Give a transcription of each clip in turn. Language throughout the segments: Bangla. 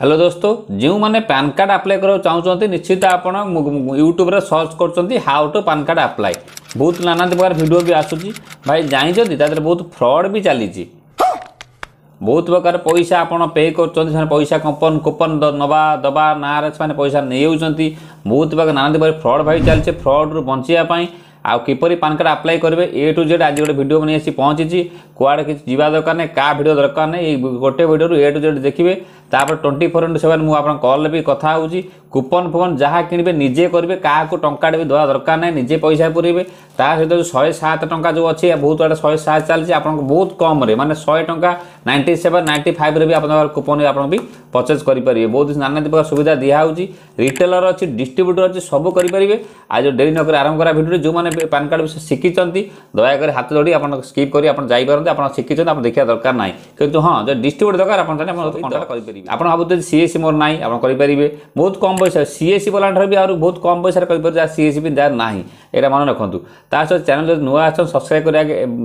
হ্যালো দোস্ত যে প্যান কার্ড আপ্লাই করা চাহুমান নিশ্চিত আপনার ইউট্যুব্রে সর্চ করছেন how to PAN card apply বহুত নানান প্রকার ভিডিও বি আসুচি ভাই জাঁচান তাদের বহুত ফ্রড বি চালিছি ବହୁତ ପ୍ରକାର ପଇସା ଆପଣ ପେ କରୁଛନ୍ତି ସେମାନେ ପଇସା କମ୍ପନ କୁପନ ନେବା ଦେବା ନାଁରେ ସେମାନେ ପଇସା ନେଇଯାଉଛନ୍ତି ବହୁତ ପ୍ରକାର ନାନାଦି ପ୍ରକାର ଫ୍ରଡ଼୍ ଭାଇ ଚାଲିଛି ଫ୍ରଡ଼୍ରୁ ବଞ୍ଚିବା ପାଇଁ ଆଉ କିପରି ପାନ୍ କାର୍ଡ଼ ଆପ୍ଲାଏ କରିବେ ଏ ଟୁ ଜେଡ଼୍ ଆଜି ଗୋଟେ ଭିଡ଼ିଓ ନେଇ ଆସି ପହଞ୍ଚିଛି କୁଆଡ଼େ କିଛି ଯିବା ଦରକାର ନାହିଁ କାହା ଭିଡ଼ିଓ ଦରକାର ନାହିଁ ଏଇ ଗୋଟେ ଭିଡ଼ିଓରୁ ଏ ଟୁ ଜେଡ଼୍ ଦେଖିବେ ତାପରେ ଟ୍ୱେଣ୍ଟି ଫୋର୍ ଇଣ୍ଟୁ ସେଭେନ୍ ମୁଁ ଆପଣଙ୍କ କଲ୍ରେ ବି କଥା ହେଉଛି କୁପନ୍ ଫୁପନ୍ ଯାହା କିଣିବେ ନିଜେ କରିବେ କାହାକୁ ଟଙ୍କାଟେ ବି ଦେବା ଦରକାର ନାହିଁ ନିଜେ ପଇସା ପୁରେଇବେ ତା ସହିତ ଶହେ ସାତ ଟଙ୍କା ଯେଉଁ ଅଛି ବହୁତ ଆଡ଼େ ଶହେ ସାତ ଚାଲିଛି ଆପଣଙ୍କୁ ବହୁତ କମ୍ରେ ମାନେ ଶହେ ଟଙ୍କା ନାଇଣ୍ଟି ସେଭେନ୍ ନାଇଣ୍ଟି ଫାଇଭ୍ରେ ବି ଆପଣଙ୍କର କୁପନ୍ ଆପଣ ବି ପରଚେଜ୍ କରିପାରିବେ ବହୁତ ନାନା ପ୍ରକାର ସୁବିଧା ଦିଆହେଉଛି ରିଟେଲର୍ ଅଛି ଡିଷ୍ଟ୍ରିବ୍ୟୁଟର୍ ଅଛି ସବୁ କରିପାରିବେ ଆଉ ଯେଉଁ ଡେରି ନକରି ଆରମ୍ଭ କରା ଭିଡ଼ିଓରେ ଯେଉଁମାନେ পান কার্ড বিষয়ে শিখিଛନ୍ତି দয়াকরি হাত যোড়ি আপনার স্কিপ করে আপনার যাইপারতে আপনার শিখিଛନ୍ତି আপনার দেখা দরকার নাই কিন্তু হ্যাঁ যদি ডিস্ট্রিব্যুট দরকার আপনার জানি আপনার কন্ট্যাক্ট করিপারিবে আপনার ভাবুতে সিএসি মোর নাই আপনার করিপারিবে বহুত কম পয়সা সিএসি বলাঠার বি আহ বহুত কম পয়সার করিপারে যা সিএসি বি যার নাই এটা মনে রাখতু তা সহ চ্যানেল যদি নূয়া আসছেন সবসক্রাইব করে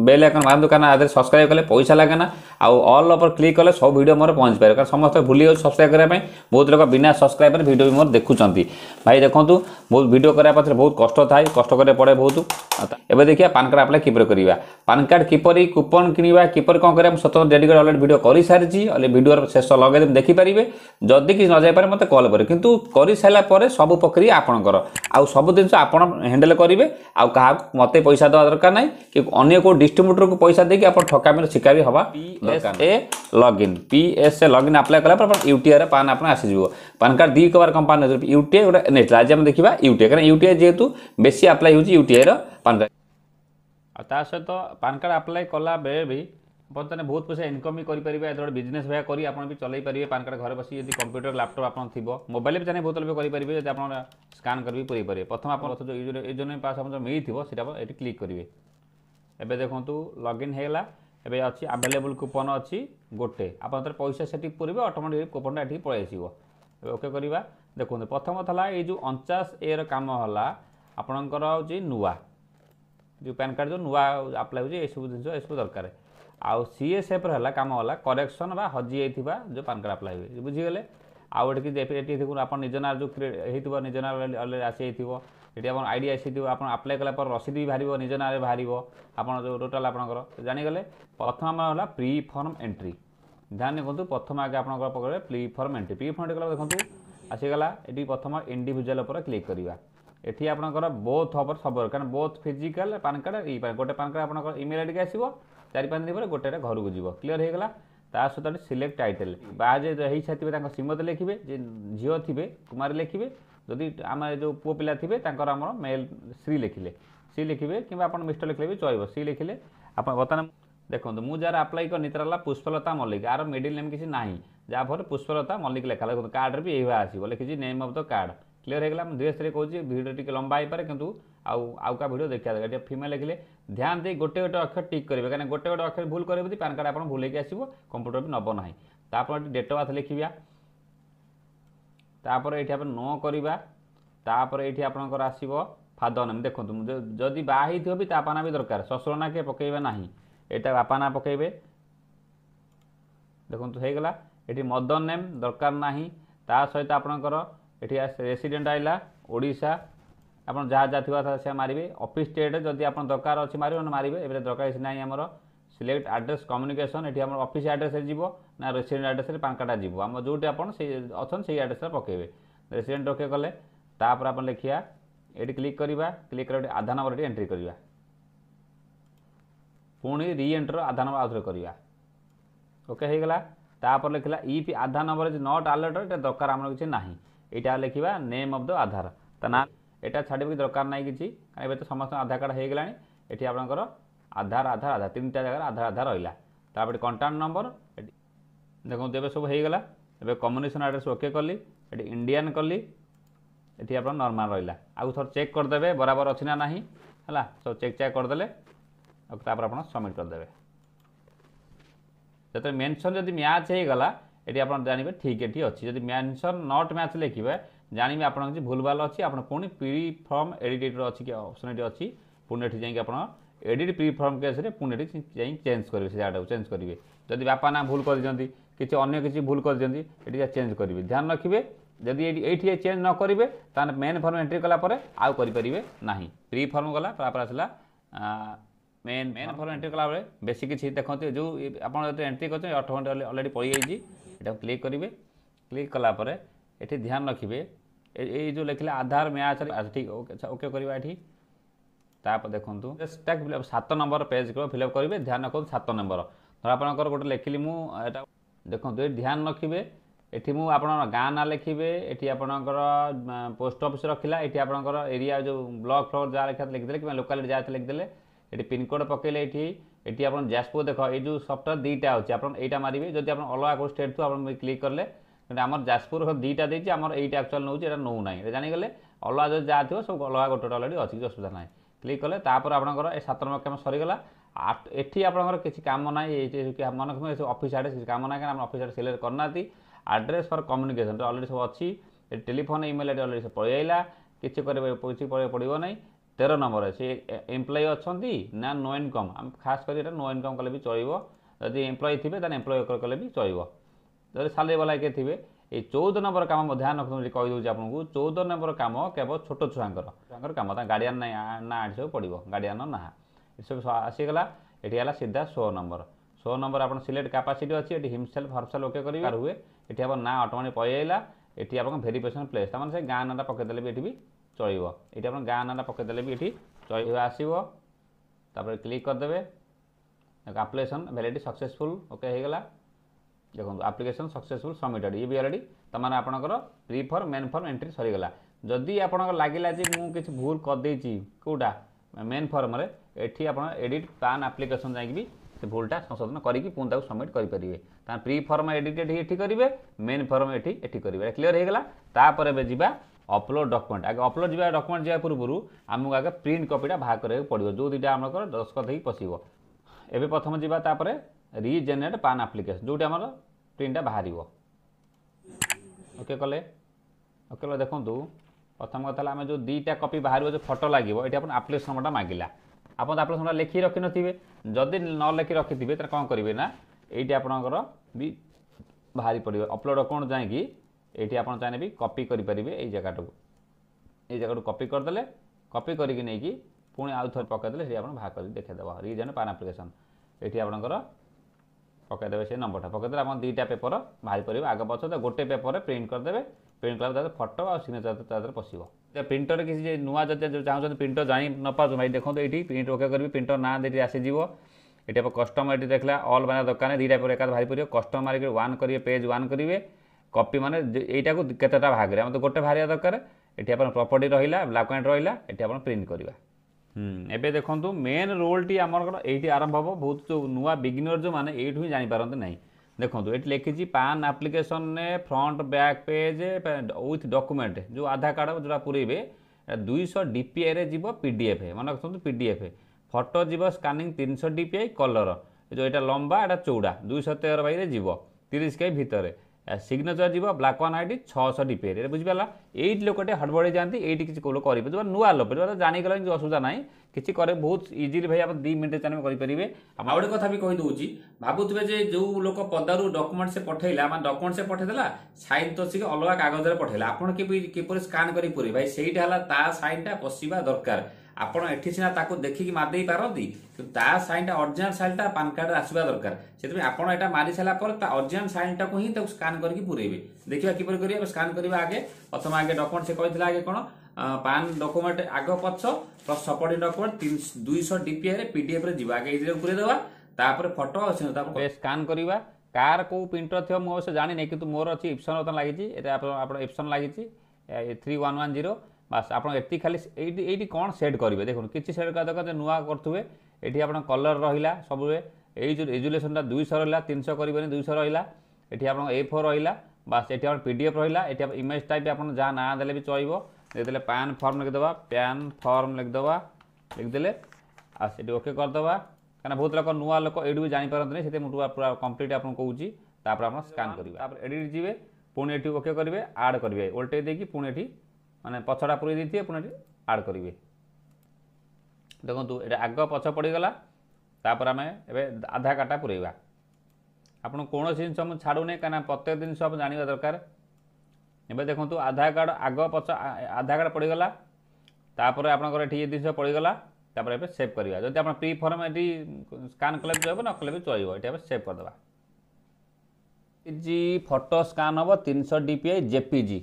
বেল আইকন মারতু কারণ আধারে সবসক্রাইব কলে পয়সা লাগে না আউ অল উপর ক্লিক কলে সব ভিডিও মোর পৌঁছি পারে কারণ সমস্ত ভুলি যাচ্ছে সবসক্রাইব করা বহুত লোক বিনা সবসক্রাইবরে ভিডিও বি মোর দেখুছেন ভাই দেখুন বহুত ভিডিও করা পাখে বহুত কষ্ট থাকে কষ্ট করে পড়ে বহুত এবার দেখিয়া পান কার্ড আপ্লাই কিপর করা পান কার্ড কিপর কুপন কিনা কিপর কম করা স্বতন্ত্র ডেডিকেট অলরেডি ভিডিও করে সারিছি অলরেডি ভিডিওর শেষ লগাই দেখিপারে যদি কিছু নযাইপারে মতো কল করে কিন্তু করে সারা পরে সবু প্রক্রিয়া আপনার আউ সবু জিনিস আপনার হ্যান্ডেল করবে আউ কাহকু মতো পয়সা দেওয়া দরকার নাই কি অন্য কেউ ডিস্ট্রিব্যুটর পয়সা দিয়ে আপনার ঠকামির শিকার হওয়া দরকার এ log in P S A log in apply কলা আপনার ইউটিআইরে পান আপনার আসিযোগ পান কার্ড দুই কবার কম্পানি ইউটিআই গোটা নেক্সট আজ আমি দেখা ইউটিআই কারণ ইউটিআই যেহেতু বেশি আপ্লাই হচ্ছে ইউটিআইর ପାନ୍ ଆଉ ତା ସହିତ ପାନ୍ କାର୍ଡ଼ ଆପ୍ଲାଏ କଲା ବେଳେ ବି ବର୍ତ୍ତମାନ ବହୁତ ପଇସା ଇନକମ୍ ବି କରିପାରିବେ ଏଥର ବିଜନେସ୍ ଭାବେ କରି ଆପଣ ବି ଚଲେଇ ପାରିବେ ପାନ୍ କାର୍ଡ଼ ଘରେ ବସି ଯଦି କମ୍ପ୍ୟୁଟର ଲ୍ୟାପଟପ୍ ଆପଣ ଥିବ ମୋବାଇଲ୍ ବି ଚାହିଁଲେ ବହୁତ ଲୋକ କରିପାରିବେ ଯଦି ଆପଣ ସ୍କାନ୍ କରିବି ପୁରେଇ ପ୍ରଥମ ଆପଣ ଯେଉଁ ୟୁଜର୍ ପାସ୍ ଆପଣ ମିଳିଥିବ ସେଇଟା ଆପଣ ଏଠି କ୍ଲିକ୍ କରିବେ ଏବେ ଦେଖନ୍ତୁ ଲଗ୍ଇନ୍ ହେଇଗଲା ଏବେ ଅଛି ଆଭେଲେବୁଲ୍ କୁପନ୍ ଅଛି ଗୋଟେ ଆପଣ ତାର ପଇସା ସେଠି ପୁରିବେ ଅଟୋମେଟିକ୍ କୁପନ୍ଟା ଏଠିକି ପଳେଇ ଆସିବ ଏବେ ଓକେ କରିବା ଦେଖନ୍ତୁ ପ୍ରଥମ ଥିଲା ଏଇ ଯେଉଁ ଅଣଚାଶ ଏର କାମ ହେଲା ଆପଣଙ୍କର ହେଉଛି ନୂଆ ଯେଉଁ ପ୍ୟାନ୍ କାର୍ଡ଼ ଯେଉଁ ନୂଆ ଆପ୍ଲାଏ ହେଉଛି ଏସବୁ ଜିନିଷ ଏସବୁ ଦରକାର ଆଉ ସିଏ ସେପ୍ର ହେଲା କାମ ହେଲା କରେକ୍ସନ୍ ବା ହଜିଯାଇଥିବା ଯେଉଁ ପ୍ୟାନ୍ କାର୍ଡ଼ ଆପ୍ଲାଏ ହୁଏ ବୁଝିଗଲେ ଆଉ ଏଠିକି ଏଠି ଆପଣ ନିଜ ନାଁରେ ଯେଉଁ ହେଇଥିବ ନିଜ ନାଁରେ ଅଲରେଡ଼ି ଆସିଯାଇଥିବ ଏଠି ଆପଣ ଆଇ ଡ଼ି ଆସିଥିବ ଆପଣ ଆପ୍ଲାଏ କଲା ପରେ ରସିଦ ବି ବାହାରିବ ନିଜ ନାଁରେ ବାହାରିବ ଆପଣ ଯେଉଁ ଟୋଟାଲ୍ ଆପଣଙ୍କର ଜାଣିଗଲେ ପ୍ରଥମ ଆମର ହେଲା ପ୍ରି ଫର୍ମ ଏଣ୍ଟ୍ରି ଧ୍ୟାନ ଦେଖନ୍ତୁ ପ୍ରଥମ ଆଗେ ଆପଣଙ୍କର ପକାଇବେ pre form entry pre form entry କଲା ଦେଖନ୍ତୁ ଆସିଗଲା ଏଠି ପ୍ରଥମ ଇଣ୍ଡିଭିଜୁଆଲ୍ ଉପରେ କ୍ଲିକ୍ କରିବା এটি আপনার বোথ হবর সবর কারণ both physical PAN card E PAN গোটে পান কার্ড আপনার ইমেল আইডিকে আসব চারি পাঁচ দিন পরে গোটেটা ঘরক যাব ক্লিয়ার হয়ে গলা তা সহ সিলেক্ট টাইটেল বা যে হয়েছে তাঁর শ্রীমতী লিখবে যে ঝিও থিবে কুমারী লিখবে যদি আমার যে পুয়া পিলা থিবে তাঁর আমার মেল শ্রী লিখলে শ্রী লিখবে কিংবা আপনার মিস্টর লিখলে বি চলব শ্রী লিখলে আপনার বর্তমানে দেখুন মু যার আপ্লাই করি তার হল পুষ্পলতা মল্লিক আর মিডিল নেম কিছু না যাফলে পুষ্পলতা মল্লিক লেখা দেখুন কার্ডরে বি এইভাবে আসব লিখিছি name of the card clear होगा मुझे धीरे धीरे कहूँ भिडियो टी लंबा हो पाए कि आउ आउ का भिडियो देखा दरकार फीमेल लिखिले ध्यान दे गोटे गोटे अक्षर टिक करेंगे कहीं गोटे गोटे अक्षर भूल करेंगे जी पैन कार्ड आप भूल आसो कंप्यूटर भी नब ना तो आप डेट अफ बार्थ लिखा तापर ये आप न करवा तापर ये आपंकर आसो फादर नेम देखो जदि बाई थो भी तापना भी दरकार शशुर ना किए पकईबे ना यहाँ बापा ना पकईबे देखो हो गला ये मदर नेम दरकार ना ता सहित आपणकर ଏଠି ରେସିଡେଣ୍ଟ ଆଇଲା ଓଡ଼ିଶା ଆପଣ ଯାହା ଯାହା ଥିବା ସେ ମାରିବେ ଅଫିସ୍ ଷ୍ଟେଟ୍ ଯଦି ଆପଣ ଦରକାର ଅଛି ମାରିବେ ନ ମାରିବେ ଏବେ ଦରକାର କିଛି ନାହିଁ ଆମର ସିଲେକ୍ଟ ଆଡ୍ରେସ୍ କମ୍ୟୁନିକେସନ୍ ଏଠି ଆମର ଅଫିସ୍ ଆଡ୍ରେସ୍ରେ ଯିବ ନା ରେସିଡେଣ୍ଟ ଆଡ୍ରେସ୍ରେ ପାନ୍ କାର୍ଡ଼ ଯିବ ଆମର ଯେଉଁଠି ଆପଣ ସେଇ ଅଛନ୍ତି ସେଇ ଆଡ୍ରେସ୍ରେ ପକାଇବେ ରେସିଡେଣ୍ଟ ଓକେ କଲେ ତାପରେ ଆପଣ ଲେଖିବା ଏଠି କ୍ଲିକ୍ କରିବା କ୍ଲିକ୍ କରି ଆଧାର ନମ୍ବର ଏଠି ଏଣ୍ଟ୍ରି କରିବା ପୁଣି ରିଏଣ୍ଟର ଆଧାର ନମ୍ବର ଆଉଥରେ କରିବା ଓକେ ହେଇଗଲା ତାପରେ ଲେଖିଲା E P Aadhaar number is not alert ଏଇଟା ଦରକାର ଆମର କିଛି ନାହିଁ এইটা লেখিবা নেম অফ দ আধার তা না এটা ছাড়িবা দরকার নাই কিছু কারণ এবার তো সমস্ত আধার কার্ড হয়ে গলানি এটি আপনার আধার আধার আধার তিনটা জায়গার আধার আধার রহলা তাপরে কন্টাক্ট নম্বর দেখুন এবার সব হয়ে গেল এবার কম্বিনেসন আড্রেস ওকে কলি এটি ইন্ডিয়ান কলি এটি আপনার নর্মাল রহলা আউ থর চেক করেদেবে বরাবর অছি না নাহি হ্যাঁ সব চেক চেক করদেলে তারপরে আপনার সবমিট করদেবে যেত মেনশন যদি ম্যাচ হয়ে গলা এটি আপনার জাঁবে ঠিক এটি অছি যদি মেনশন নট ম্যাচ লিখবে জানিবে আপনার কিছু ভাল অছি আপনার পুঁ প্রি ফর্ম এডিট এটি অনেক অপশন এটি অনেক পুঁ এটি যাই আপনার এডিট প্রি ফর্ম কেসরে পুঁ এটি যাই চেঞ্জ করবে সে জায়গাটা চেঞ্জ করবে যদি বাপা না ভুল করে কিছু অন্য কিছু ভুল করে এটি চেঞ্জ করবে ধ্যান রাখবে যদি এইটি চেঞ্জ ন করবে তাহলে মেন ফর্ম এন্ট্রি কলাপরে আউ করে না প্রি ফর্ম গলা তারপর আসলা মেন মেন ফর্ম এন্ট্রি কলাপরে বেশি কিছু দেখতে যে আপনার যদি এন্ট্রি করছেন অঠ ঘন্টা অলরেডি পড়ে যাই এটাকে ক্লিক করবে ক্লিক কলাপরে এটি ধ্যান রাখবে এই যে লেখলে আধার ম্যাচ আচ্ছা ঠিক আচ্ছা ওকে করা এটি তাপরে দেখুন স্ট্যাক সাত নম্বর পেজ ফিল আপ করবে ধ্যান রাখুন সাত নম্বর ধর আপনার গোটে লেখিলি মু এটা দেখুন এটি ধ্যান রাখবে এটি মু আপনার গাঁ না লেখিবে এটি আপনার পোস্ট অফিস রখিলা এটি আপনার এরিয়া যে ব্লক ফ্লোর যা লেখা লিখিদেলে কিংবা লোকালিটি যা লিখিদেলে এটি পিনকোড পকাইলে এটি ଏଠି ଆପଣ ଯାଜପୁର ଦେଖ ଏଇ ଯେଉଁ ସଫ୍ଟୱେର୍ ଦୁଇଟା ଅଛି ଆପଣ ଏଇଟା ମାରିବେ ଯଦି ଆପଣ ଅଲଗା କେଉଁ ଷ୍ଟେଟ୍କୁ ଆପଣ କ୍ଲିକ୍ କଲେ ଆମର ଯାଜପୁର ଦୁଇଟା ଦେଇଛି ଆମର ଏଇଟା ଆକ୍ଚୁଆଲ୍ ନେଉଛି ଏଇଟା ନେଉନାହିଁ ଏଇଟା ଜାଣିଗଲେ ଅଲଗା ଯଦି ଯାହା ଥିବ ସବୁ ଅଲଗା ଗୋଟେ ଗୋଟେ ଅଲରେଡ଼ି ଅଛି କିଛି ଅସୁବିଧା ନାହିଁ କ୍ଲିକ୍ କଲେ ତାପରେ ଆପଣଙ୍କର ଏ ସାତ ନମ୍ବର କାମ ସରିଗଲା ଏଠି ଆପଣଙ୍କର କିଛି କାମ ନାହିଁ ମନେ ରଖନ୍ତୁ ଅଫିସ୍ ଆଡ଼୍ରେସ୍ କିଛି କାମ ନାହିଁ କାରଣ ଆପଣ ଅଫିସ୍ ଆଡ଼୍ରେସ୍ ସିଲେକ୍ଟ କରିନାହାନ୍ତି ଆଡ୍ରେସ୍ ଫର୍ କମ୍ୟୁନିକେସନ୍ ଅଲରେଡ଼ି ସବୁ ଅଛି ଟେଲିଫୋନ୍ ଇମେଲ୍ ଆଇଡ଼ି ଅଲରେଡ଼ି ସବୁ ପଳେଇଆଇଲା କିଛି କରିବା କିଛି ପଡ଼ିବ ନାହିଁ ତେର ନମ୍ବର ଅଛି ଏମ୍ପ୍ଲୟି ଅଛନ୍ତି ନା ନୋ ଇନକମ୍ ଆମେ ଖାସ୍ କରି ଏଇଟା ନୋ ଇନକମ୍ କଲେ ବି ଚଳିବ ଯଦି ଏମ୍ପ୍ଲୟି ଥିବେ ତାହେଲେ ଏମ୍ପ୍ଲୟି କଲେ ବି ଚଳିବ ଯଦି ସାଲେରୀବାଲା କିଏ ଥିବେ এই চৌদ নম্বর কাম ধ্যান রখুন কইদি আপনার চৌদ নম্বর কাম কেবল ছোট ছুঁকর ছুঁকর কাম তা গার্ডিয়ান না এটি সব পড়ব গার্ডিয়ান না এসব আসিগলা এটি হল সিধা ষোহ নম্বর ষোহ নম্বর আপনার সিলেক্ট ক্যাপাসিটি অছি এটি হিমসেলফ হরসেলফ ওকে করবে হুয়ে এটি আপনার না অটোমেটিক পড়াইলা এটি আপনার ভেরিফিকেসন প্লেস তার মানে সে গাঁ নাটা পকাইদেলে এটি চলব এটি আপনার গাঁ নাঁটা পকাই বি এটি চলবে আসব তাপরে ক্লিক করদেবে আপ্লিকেশন ভ্যালিডি সকসেসফুল ওকে হয়ে গেল দেখুন আপ্লিকেশন সকসেসফুল সবমিটেড ইয়ে বি অলরেডি তার আপনার pre form main form entry সরিগাল যদি আপনার লাগিলা যে কিছু ভুল করেদেছি কেউটা মেন ফর্মে এটি আপনার এডিট প্যান আপ্লিকেশন যাই সে ভুলটা সংশোধন করি পুঁ তা সবমিট করে তার প্রি ফর্ম এডিট এটি এটি করবে মেন ফর্ম এটি এটি করবে ক্লিয়ার হয়ে গেল তাপরে এবার যা ଅପଲୋଡ଼ ଡକୁମେଣ୍ଟ ଆଗେ ଅପଲୋଡ଼ ଯିବା ଡକୁମେଣ୍ଟ ଯିବା ପୂର୍ବରୁ ଆମକୁ ଆଗେ ପ୍ରିଣ୍ଟ କପିଟା ବାହାର କରିବାକୁ ପଡ଼ିବ ଯେଉଁ ଦୁଇଟା ଆମର ଦସ୍ତଖତ ହେଇକି ପଶିବ ଏବେ ପ୍ରଥମେ ଯିବା ତାପରେ ରିଜେନେରେଟ୍ ପାନ୍ ଆପ୍ଲିକେସନ୍ ଯେଉଁଠି ଆମର ପ୍ରିଣ୍ଟଟା ବାହାରିବ ଓକେ କଲେ ଓକେ କଲେ ଦେଖନ୍ତୁ ପ୍ରଥମ କଥା ହେଲା ଆମେ ଯେଉଁ ଦୁଇଟା କପି ବାହାରିବ ଯେଉଁ ଫଟୋ ଲାଗିବ ଏଠି ଆପଣ ଆପ୍ଲିକେସନ୍ ନମ୍ବରଟା ମାଗିଲା ଆପଣ ଆପ୍ଲିକେସନ୍ ନମ୍ବର ଲେଖି ରଖିନଥିବେ ଯଦି ନ ଲେଖି ରଖିଥିବେ ତାହେଲେ କ'ଣ କରିବେ ନା ଏଇଠି ଆପଣଙ୍କର ବି ବାହାରି ପଡ଼ିବ ଅପଲୋଡ଼ କ'ଣ ଯାଇକି ଏଇଠି ଆପଣ ଚାହିଁଲେ ବି କପି କରିପାରିବେ ଏଇ ଜାଗାଟାକୁ ଏଇ ଜାଗାକୁ କପି କରିଦେଲେ କପି କରିକି ନେଇକି ପୁଣି ଆଉ ଥରେ ପକାଇଦେଲେ ସେଠି ଆପଣ ବାହାର କରିକି ଦେଖାଇଦେବ ରିଜନ୍ ପାନ୍ ଆପ୍ଲିକେସନ୍ ଏଠି ଆପଣଙ୍କର ପକାଇଦେବେ ସେ ନମ୍ବରଟା ପକାଇଦେଲେ ଆପଣ ଦୁଇଟା ପେପର ବାହାରି ପାରିବ ଆଗ ପଛ ତ ଗୋଟେ ପେପରରେ ପ୍ରିଣ୍ଟ କରିଦେବେ ପ୍ରିଣ୍ଟ କଲା ତା ଫଟୋ ଆଉ ସିଗ୍ନେଚର ତା ଦେହରେ ପଶିବ ପ୍ରିଣ୍ଟରରେ କିଛି ନୂଆ ଯଦି ଚାହୁଁଛନ୍ତି ପ୍ରିଣ୍ଟର ଜାଣି ନପାରୁଛନ୍ତି ଭାଇ ଦେଖନ୍ତୁ ଏଇଠି ପ୍ରିଣ୍ଟ ଓକେ କରିବି ପ୍ରିଣ୍ଟର ନାଁ ଦେଇଠି ଆସିଯିବ ଏଠି ଆପଣ କଷ୍ଟମର ଏଠି ଦେଖିଲା ଅଲ୍ ମାନେ ଦୋକାନରେ ଦୁଇଟା ପରେ ଏକା ବାହାରି ପଡ଼ିବ କଷ୍ଟମର ୱାନ୍ କରିବେ ପେଜ୍ ୱାନ୍ କରିବେ କପି ମାନେ ଏଇଟାକୁ କେତେଟା ଭାଗରେ ଆମର ଗୋଟେ ଭାରିଆ ଦରକାର ଏଠି ଆପଣ ପ୍ରପର୍ଟି ରହିଲା ବ୍ଲାକ୍ ଆଣ୍ଡ ରହିଲା ଏଠି ଆପଣ ପ୍ରିଣ୍ଟ କରିବା ଏବେ ଦେଖନ୍ତୁ ମେନ୍ ରୋଲ୍ଟି ଆମର ଏଇଠି ଆରମ୍ଭ ହେବ ବହୁତ ଯେଉଁ ନୂଆ ବିଗିନର ଯେଉଁମାନେ ଏଇଠୁ ହିଁ ଜାଣିପାରନ୍ତି ନାହିଁ ଦେଖନ୍ତୁ ଏଠି ଲେଖିଛି ପାନ୍ ଆପ୍ଲିକେସନରେ front back page with document ଯେଉଁ ଆଧାର କାର୍ଡ଼ ଯେଉଁଟା ପୁରେଇବେ ଦୁଇଶହ ଡିପିଆଇରେ ଯିବ ପି ଡି ଏଫ୍ ମନେ ରଖନ୍ତୁ ପି ଡି ଏଫ୍ ଫଟୋ ଯିବ ସ୍କାନିଂ ତିନିଶହ ଡିପିଆଇ କଲର ଯେଉଁ ଏଇଟା ଲମ୍ବା ଏଇଟା ଚଉଡ଼ା ଦୁଇଶହ ତେର ବାଇରେ ଯିବ ତିରିଶ କେ ଭିତରେ সিগনেচর যাব ব্লাକ୍ ୱାନ୍ ଆଇ ଡ଼ି ଛଅଶହ ଡି ପି ଏରେ ବୁଝିପାରିଲା ଏଇଠି ଲୋକଟେ ହଡ଼ବଡ଼େଇ ଯାଆନ୍ତି ଏଇଠି କିଛି ଲୋକ କରିବେ ଯେଉଁମାନେ ନୂଆ ଲୋକ ଯେଉଁମାନେ ଜାଣିଗଲେ କିଛି ଅସୁବିଧା ନାହିଁ କିଛି କରେ ବହୁତ ଇଜିଲି ଭାଇ ଆପଣ ଦୁଇ ମିନିଟ୍ ଚାହିଁବେ କରିପାରିବେ ଆଉ ଗୋଟେ କଥା ବି କହିଦେଉଛି ଭାବୁଥିବେ ଯେ ଯେଉଁ ଲୋକ ପଦାରୁ ଡକୁମେଣ୍ଟ ସେ ପଠେଇଲା ମାନେ ଡକୁମେଣ୍ଟ ସେ ପଠେଇଦେଲା ସାଇନ୍ ତ ସେ ଅଲଗା କାଗଜରେ ପଠେଇଲା ଆପଣ କିପରି ସ୍କାନ୍ କରି ପୁରେଇ ଭାଇ ସେଇଟା ହେଲା ତା ସାଇନ୍ଟା ପଶିବା ଦରକାର ଆପଣ ଏଠି ସିନା ତାକୁ ଦେଖିକି ମାରିଦେଇ ପାରନ୍ତି କିନ୍ତୁ ତା ସାଇନ୍ଟା ଅରିଜିନାଲ୍ ସାଇନ୍ଟା ପାନ୍ କାର୍ଡ଼ରେ ଆସିବା ଦରକାର ସେଥିପାଇଁ ଆପଣ ଏଇଟା ମାରି ସାରିଲା ପରେ ତା ଅରିଜିନାଲ୍ ସାଇନ୍ଟାକୁ ହିଁ ତାକୁ ସ୍କାନ୍ କରିକି ପୁରେଇବେ ଦେଖିବା କିପରି କରିବା ସ୍କାନ୍ କରିବା ଆଗେ ପ୍ରଥମେ ଆଗେ ଡକ୍ୟୁମେଣ୍ଟ ସେ କହିଥିଲା ଆଗେ କ'ଣ ପାନ୍ ଡକ୍ୟୁମେଣ୍ଟ ଆଗ ପଛ ପ୍ଲସ୍ ସପୋର୍ଟିଂ ଡକ୍ୟୁମେଣ୍ଟ ଦୁଇଶହ ଡିପିଆଇରେ ପିଡିଏଫ୍ରେ ଯିବା ଆଗେ ଏଇଥିରେ ପୁରେଇ ଦେବା ତାପରେ ଫଟୋ ତାପରେ ସ୍କାନ୍ କରିବା କାହାର କେଉଁ ପ୍ରିଣ୍ଟର ଥିବ ମୁଁ ଅବଶ୍ୟ ଜାଣିନି କିନ୍ତୁ ମୋର ଅଛି ଇପ୍ସନ୍ ବର୍ତ୍ତମାନ ଲାଗିଛି ଏଇଟା ଆପଣ ଇପ୍ସନ୍ ଲାଗିଛି থ্রি ওয়ান ওয়ান জিরো বাস আপনার এটি খালি এইটি এইটি কোণ সেড করবে দেখুন কিছু সেড করা দরকার যে নূয়া করুবে এটি আপনার কলর রহিলা সবুবে এই যে রেজুলেশনটা দুইশহ রহিলা তিনশো করবেনি দুইশহ রহিলা এটি আপনার এ ফোর রহিলা বাস এটি আমার পিডিএফ রহিলা এটি ইমেজ টাইপ আপনার যা না দেলে বি চলব দেখলে প্যান ফর্ম লিখিদেবা প্যান ফর্ম লিখিদেবা লিখিদেলে আর সেটি ওকে করদেবা কেন বহুত লোক নূয়া লোক এইটু বি জাঁপারতে সেটি মু পুরা কমপ্লিট আপনার কৌছি তাপরে আপনার স্কান করবে তাপরে এডিট যাবে পুঁ এটি ওকে করবে আড করবে ওল্টাই দিয়ে পুঁ এটি মানে পছটা পুরাই দিয়ে পুনে আড করবে দেখুন এটা আগ পছ পড়িগলা তাপরে আমি এবে আধা কাটা পুরাইবা আপনার কোণী জিনিস মু ছাড়ুনি কিনা প্রত্যেক জিনিস আপনার জাঁয়া দরকার এবার দেখুন আধা কার্ড আগ পছ আধা কার্ড পড়িগলা তাপরে আপনার এটি এই জিনিস পড়িগলা তাপরে এবার সেভ করা যদি আপনার প্রি ফর্ম এটি স্কান কলে চলবে নকলে বি চলব এটি এবার সেভ করেদেবা জি ফটো স্কান হব তিনশো ডিপিআই জেপিজি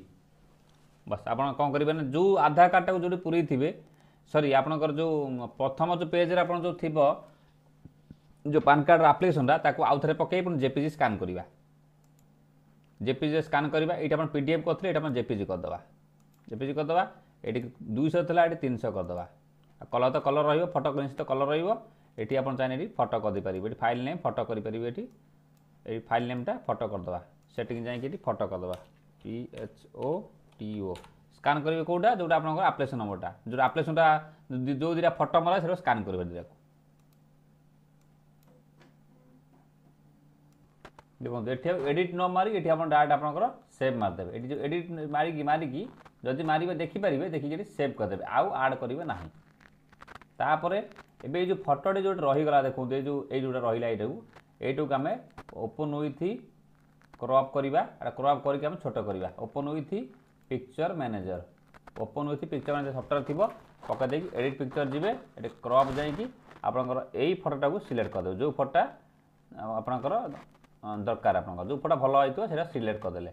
বাস আপনার কম করবে না যে আধার কার্ডটা যেটি পুরাই থাকবে সরি আপনার যে প্রথম যে পেজরে আপনার যে থাকবে যে পান কার্ডর আপ্লিকেশনটা তাকে আউথরে পকাই পুরো জেপিজি স্কান করা জেপিজি স্কান করা এইটা আপনার পিডিএফ করলে এটা আপনার জেপিজি করদেবা জেপিজি করদেবা এটি দুইশো লা এটি তিনশো করদেবা কলর তো কলর রহব ফটো নিশ্চিত কলর রহব এটি আপনার চাইলে এটি ফটো করে এটি ফাইল নেম ফটো করে এটি এই ফাইল নেমটা ফটো করদেবা সেটিং যাই এটি ফটো করদেবা পিএচও ଟିଓ ସ୍କାନ୍ କରିବେ କେଉଁଟା ଯେଉଁଟା ଆପଣଙ୍କର ଆପ୍ଲିକେସନ୍ ନମ୍ବରଟା ଯେଉଁଟା ଆପ୍ଲିକେସନ୍ଟା ଯେଉଁ ଦୁଇଟା ଫଟୋ ମରା ସେଟା ସ୍କାନ୍ କରିବେ ଦୁଇଟାକୁ দেখুন এটি এডিট ন মারি এটি আপনার ডাটা আপনার সেভ মারিদেবে এটি এডিট মারিকি মারিকি যদি মারিবে দেখিপারে দেখিকি এটি সেভ করেদেবে আউ আড করবে না তাপরে এবে এই যে ফটোটি যেটা রহিগলা দেখুন এই যে এই যেটা রহিলা এইটাকু এইটাকু আমি ওপেন উইথ ক্রপ করা এটা ক্রপ করি আমি ছোট করা open with picture manager open হয়েছে পিকচর ম্যানেজর সফটওয়্যার থিব পকাই দিয়ে এডিট পিকচর যাবে এটি ক্রপ যাই আপনার এই ফটোটা সিলেক্ট করে যে ফটোটা আপনার দরকার আপনার যে ফটো ভালো হয়েছিল সেটা সিলেক্ট করেদেলে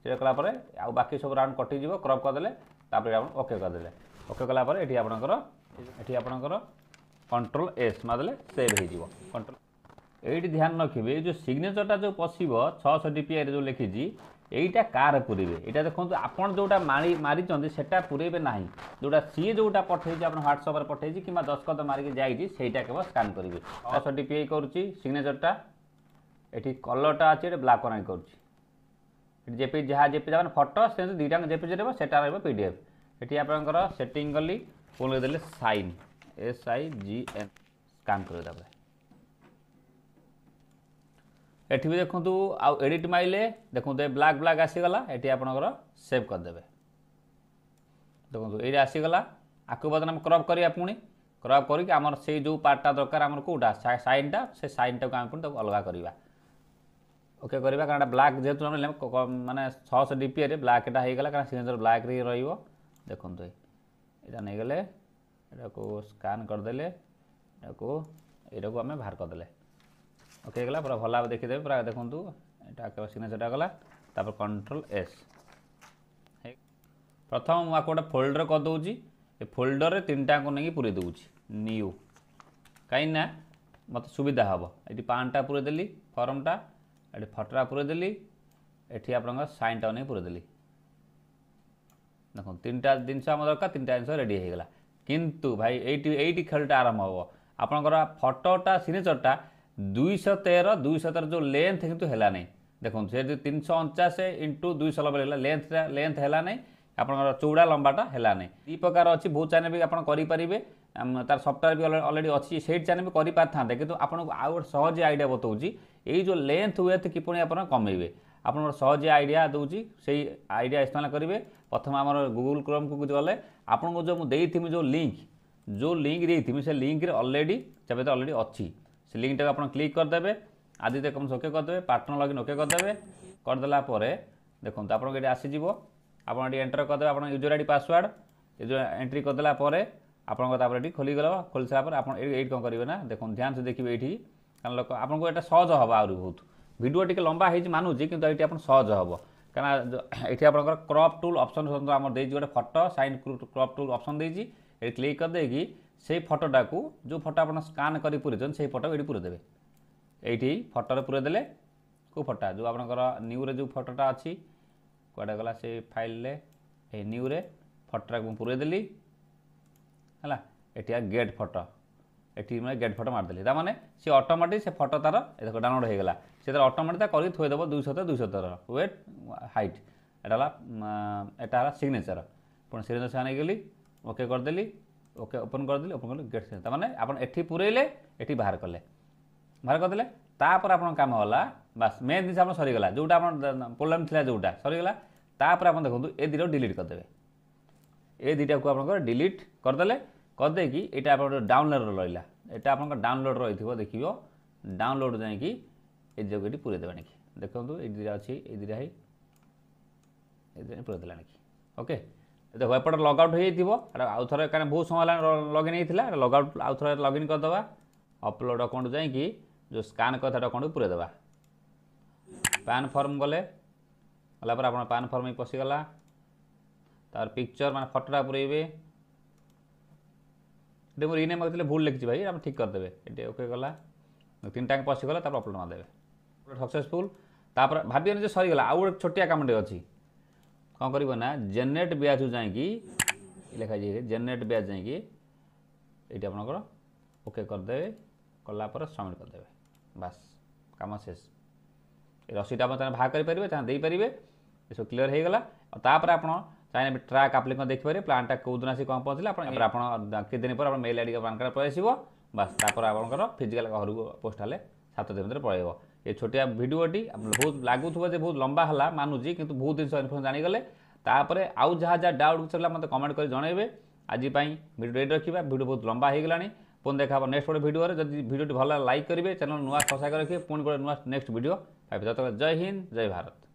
সিলেক্ট কলাপরে আউ বাকি সব রাউন্ড কটিযোগ ক্রপ করেদেলে তাপরে আপনার ওকে করেদেলে ওকে কলাপরে এটি আপনার এটি আপনার কন্ট্রোল এস মারদেলে সেভ হয়ে যাব কন্ট্রোল এইটি ধ্যান রাখবে এই যে সিগনেচরটা যে পশিব ছশো ডিপিআইরে যে লিখিছি এইটা কার পুরেবে এটা দেখুন আপনার যেটা মারি মারিছেন সেটা পুরেবে না যেটা সি যেটা পঠাইছে আপনার হোয়াটসঅ্যাপে পঠাইছি কিংবা দশকত মারিকি যাইছি সেইটা কেবল স্কান করবে ছশো ডিপিআই করছি সিগনেচরটা এটি কলরটা আছে এটা ব্ল্যাক অ্যান্ড করছি এটি জেপি যা জেপি যাবেন ফটো সে দুইটা জেপি রহব সেটা রহব পিডিএফ এটি আপনার সেটিং কলি পুনে দেলে sign S I G N scan করে দেবে এটি বি দেখুন আউ এডিট মাইলে দেখুন এ ব্লাক ব্লাক আসিগলা এটি আপনার সেভ করেদেবে দেখুন এইটা আসিগলা আকু বদনাম ক্রপ করা পুঁ ক্রপ করি আমার সেই যে পার্টটা দরকার আমার কোটা সাইনটা সে সাইনটা আমি পুঁ অলগা করা ওকে করা কারণ এটা ব্লাক যেহেতু আমি মানে ছশো ডিপিএ ব্লাকটা হয়ে গেল কারণ সিগনেচর ব্লাক রহব দেখুন এটা নিয়ে গেলে এটা স্কান করেদেলে এটা এটাকে আমি বাহার করেদেলে ওকে ହେଇଗଲା ପୁରା ଭଲ ଭାବେ ଦେଖିଦେବେ ପୁରା ଦେଖନ୍ତୁ ଏଇଟା କେବଳ ସିଗ୍ନେଚର୍ଟା ଗଲା ତାପରେ କଣ୍ଟ୍ରୋଲ ଏସ୍ ପ୍ରଥମ ମୁଁ ଆକୁ ଗୋଟେ ଫୋଲ୍ଡର କରିଦେଉଛି ଏ ଫୋଲ୍ଡରରେ ତିନିଟାକୁ ନେଇକି ପୁରେଇ ଦେଉଛି ନ୍ୟୁ କାହିଁକିନା ମୋତେ ସୁବିଧା ହେବ ଏଠି ପାନ୍ଟା ପୁରେଇ ଦେଲି ଫର୍ମଟା ଏଠି ଫଟୋଟା ପୁରେଇ ଦେଲି ଏଠି ଆପଣଙ୍କ ସାଇନ୍ଟା ନେଇ ପୁରେଇ ଦେଲି ଦେଖନ୍ତୁ ତିନିଟା ଜିନିଷ ଆମ ଦରକାର ତିନିଟା ଜିନିଷ ରେଡ଼ି ହେଇଗଲା କିନ୍ତୁ ଭାଇ ଏଇଠି ଏଇଠି ଖେଳଟା ଆରମ୍ଭ ହେବ ଆପଣଙ୍କର ଫଟୋଟା ସିଗ୍ନେଚର୍ଟା ଦୁଇଶହ ତେର ଦୁଇଶହ ତେର ଯେଉଁ ଲେନ୍ଥ କିନ୍ତୁ ହେଲାନି ଦେଖନ୍ତୁ ସେ ଯେଉଁ ତିନିଶହ ଅଣଚାଶ ଇଣ୍ଟୁ ଦୁଇଶହ ନବେ ହେଲା ଲେନ୍ଥଟା ଲେନ୍ଥ ହେଲାନି ଆପଣଙ୍କର ଚଉଡ଼ା ଲମ୍ବାଟା ହେଲାନି ଦୁଇ ପ୍ରକାର ଅଛି ବହୁତ ଚ୍ୟାନେଲ୍ ବି ଆପଣ କରିପାରିବେ ତାର ସଫ୍ଟୱେର୍ ବି ଅଲରେଡ଼ି ଅଛି ସେଇଠି ଚ୍ୟାନେଲ୍ ବି କରିପାରିଥାନ୍ତେ କିନ୍ତୁ ଆପଣଙ୍କୁ ଆଉ ଗୋଟେ ସହଜ ଆଇଡ଼ିଆ ବତାଉଛି ଏଇ ଯେଉଁ ଲେନ୍ଥ ୱେଥ୍ କିପରି ଆପଣ କମେଇବେ ଆପଣଙ୍କର ସହଜ ଆଇଡ଼ିଆ ଦେଉଛି ସେଇ ଆଇଡ଼ିଆ ଇସ୍ତେମାଲ କରିବେ ପ୍ରଥମେ ଆମର ଗୁଗୁଲ୍ କ୍ରୋମ୍କୁ ଗଲେ ଆପଣଙ୍କୁ ଯେଉଁ ମୁଁ ଦେଇଥିବି ଯେଉଁ ଲିଙ୍କ୍ ଯେଉଁ ଲିଙ୍କ୍ ଦେଇଥିବି ସେ ଲିଙ୍କ୍ରେ ଅଲରେଡ଼ି ଯେବେ ତ ଅଲରେଡ଼ି ଅଛି ସେ ଲିଙ୍କଟାକୁ ଆପଣ କ୍ଲିକ୍ କରିଦେବେ ଆଦିତ୍ୟ କମର୍ସ ଓକେ କରିଦେବେ ପାର୍ଟନର ଲଗ୍ଇନ୍ ଓକେ କରିଦେବେ କରିଦେଲା ପରେ ଦେଖନ୍ତୁ ଆପଣଙ୍କୁ ଏଠି ଆସିଯିବ ଆପଣ ଏଠି ଏଣ୍ଟର କରିଦେବେ ଆପଣ user I D password user entry କରିଦେଲା ପରେ ଆପଣଙ୍କ ତାପରେ ଏଠି ଖୋଲିଗଲା ଖୋଲିସାରିଲା ପରେ ଆପଣ ଏଇଠି କ'ଣ କରିବେ ନା ଦେଖନ୍ତୁ ଧ୍ୟାନ ସେ ଦେଖିବେ ଏଇଠି କାରଣ ଲୋକ ଆପଣଙ୍କୁ ଏଇଟା ସହଜ ହେବ ଆହୁରି ବହୁତ ଭିଡ଼ିଓ ଟିକେ ଲମ୍ବା ହେଇଛି ମାନୁଛି କିନ୍ତୁ ଏଇଠି ଆପଣ ସହଜ ହେବ କାରଣ ଏଠି ଆପଣଙ୍କର କ୍ରପ୍ ଟୁଲ୍ ଅପସନ୍ ଆମର ଦେଇଛି ଗୋଟେ photo sign crop tool option ଦେଇଛି ଏଠି କ୍ଲିକ୍ କରିଦେଇକି ସେଇ ଫଟୋଟାକୁ ଯେଉଁ ଫଟୋ ଆପଣ ସ୍କାନ୍ କରି ପୁରେଇଛନ୍ତି ସେଇ ଫଟୋ ଏଇଠି ପୁରେଇଦେବେ ଏଇଠି ଫଟୋରେ ପୁରେଇଦେଲେ କେଉଁ ଫଟୋଟା ଯେଉଁ ଆପଣଙ୍କର ନ୍ୟୁରେ ଯେଉଁ ଫଟୋଟା ଅଛି କୁଆଡ଼େ ଗଲା ସେ ଫାଇଲ୍ରେ ଏଇ ନ୍ୟୁରେ ଫଟୋଟାକୁ ମୁଁ ପୁରେଇଦେଲି ହେଲା ଏଠି ଗେଟ୍ ଫଟୋ ଏଠି ମାନେ ଗେଟ୍ ଫଟୋ ମାରିଦେଲି ତା'ମାନେ ସେ ଅଟୋମେଟିକ୍ ସେ ଫଟୋ ତା'ର ଏଥର ଡାଉନଲୋଡ଼୍ ହୋଇଗଲା ସେ ତା'ର ଅଟୋମେଟିକ୍ ତା କରିକି ଥୋଇଦେବ ଦୁଇଶହ ତ ଦୁଇଶହ ତର ୱେଟ୍ ହାଇଟ୍ ଏଇଟା ହେଲା ଏଇଟା ହେଲା ସିଗ୍ନେଚର୍ ପୁଣି ସିଗ୍ନେଚର୍ ସେ ଆଣିଗଲି ଓକେ କରିଦେଲି ওকে ওপেন କରିଦେଲି ଓପନ୍ କଲି ଗେଟ୍ ତାର ମାନେ ଆପଣ ଏଠି ପୁରେଇଲେ ଏଠି ବାହାର କଲେ ବାହାର କରିଦେଲେ ତାପରେ ଆପଣଙ୍କ କାମ ହେଲା ବାସ୍ ମେନ୍ ଜିନିଷ ଆପଣ ସରିଗଲା ଯେଉଁଟା ଆପଣ ପ୍ରୋବ୍ଲେମ୍ ଥିଲା ଯେଉଁଟା ସରିଗଲା ତାପରେ ଆପଣ ଦେଖନ୍ତୁ ଏ ଦୁଇଟାକୁ ଡିଲିଟ୍ କରିଦେବେ ଏ ଦୁଇଟାକୁ ଆପଣଙ୍କର ଡିଲିଟ୍ କରିଦେଲେ କରିଦେଇକି ଏଇଟା ଆପଣଙ୍କର ଡାଉନଲୋଡ଼୍ ରହିଲା ଏଇଟା ଆପଣଙ୍କ ଡାଉନଲୋଡ଼୍ ରହିଥିବ ଦେଖିବ ଡାଉନଲୋଡ଼୍ ଯାଇକି ଏ ଦୁଇଟାକୁ ଏଠି ପୁରେଇ ଦେବା ନେଇକି ଦେଖନ୍ତୁ ଏଇ ଦୁଇଟା ଅଛି ଏଇ ଦୁଇଟା ହେଇ ଏଇ ଦୁଇଟା ପୁରେଇ ଦେଲା ନେଇକି ଓକେ দেখো এপটে লগ আউট হয়ে যাইব আউথরে কারণ বহু সময় হল লগইন হয়েছিল লগ আউট আউথরে লগইন করদেবা অপলোড আকাউন্ট যাইকি যে স্কান কথা আকাউন্ট পুরাই দেবা প্যান ফর্ম গলে গলাপরে আপনার প্যান ফর্ম পশিগলা তার পিকচর মানে ফটোটা পুরাইবে এটা মোর ইনেম মাগিলে ভুল লিখছি ভাই আপনি ঠিক করদেবে এটি ওকে গলা তিনটাকে পশিগলা তারপর অপলোড মারিদেবে সকসেসফুল তারপরে ভাবিবেন যে সরিগলা আউ গোটে ছোটিয়া কামটে অছি कौन कर जेनेट ब्याज जाएगी लिखा जाए जेनेट ब्याज जाएगी ये आपण ओके करदे कलापर सबमिट करदे बास कम शेष रसीदा चाहे भाग करेंगे चाहे दे पारे ये सब क्लीयर होतापर आप चाहिए ट्राक आप्लिक देखिपारे प्लांटा कौद आसिक कम पहुँचे आप दिन पर mail I D PAN card पलिस बास आप फिजिकाल घर को पोस्ट हाँ सात दिन भर में तो पलिब ଏ ଛୋଟିଆ ଭିଡ଼ିଓଟି ଲାଗୁଥିବ ଯେ ବହୁତ ଲମ୍ବା ହେଲା ମାନୁଛି କିନ୍ତୁ ବହୁତ ଜିନିଷ ଇନଫର୍ମେସନ୍ ଜାଣିଗଲେ ତାପରେ ଆଉ ଯାହା ଯାହା ଡାଉଟ୍ ଥିଲା ମୋତେ କମେଣ୍ଟ କରି ଜଣାଇବେ ଆଜି ପାଇଁ ଭିଡ଼ିଓ ରେଡ଼ି ରଖିବା ଭିଡ଼ିଓ ବହୁତ ଲମ୍ବା ହୋଇଗଲାଣି ପୁଣି ଦେଖା ହେବ ନେକ୍ସଟ ଗୋଟେ ଭିଡ଼ିଓରେ ଯଦି ଭିଡ଼ିଓଟି ଭଲ ଲାଇକ୍ କରିବେ ଚ୍ୟାନେଲ୍ ନୂଆ ସବସ୍କ୍ରାଇବ୍ ରଖିବେ ପୁଣି ଗୋଟେ ନୂଆ ନେକ୍ସଟ ଭିଡ଼ିଓ ପାଇବେ ଯେତେବେଳେ ଜୟ ହିନ୍ଦ ଜୟ ଭାରତ